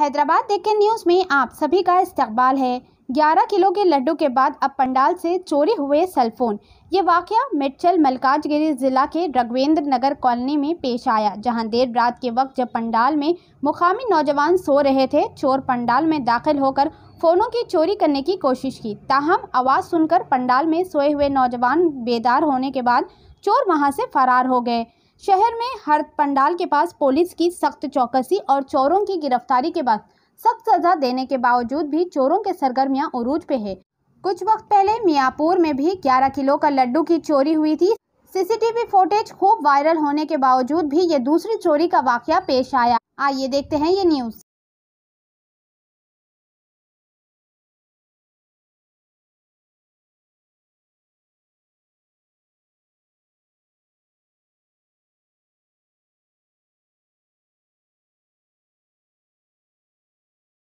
हैदराबाद देखें न्यूज़ में आप सभी का इस्तकबाल है 11 किलो के लड्डू के बाद अब पंडाल से चोरी हुए सेलफोन ये वाक़ मिर्चल मलकाजगिरी ज़िला के रघवेंद्र नगर कॉलोनी में पेश आया जहां देर रात के वक्त जब पंडाल में मुकामी नौजवान सो रहे थे चोर पंडाल में दाखिल होकर फ़ोनों की चोरी करने की कोशिश की ताहम आवाज़ सुनकर पंडाल में सोए हुए नौजवान बेदार होने के बाद चोर वहाँ से फरार हो गए शहर में हर पंडाल के पास पुलिस की सख्त चौकसी और चोरों की गिरफ्तारी के बाद सख्त सजा देने के बावजूद भी चोरों के सरगर्मियां उरूज पे है कुछ वक्त पहले मियापुर में भी 11 किलो का लड्डू की चोरी हुई थी सीसीटीवी फुटेज खूब वायरल होने के बावजूद भी ये दूसरी चोरी का वाकया पेश आया आइए देखते हैं ये न्यूज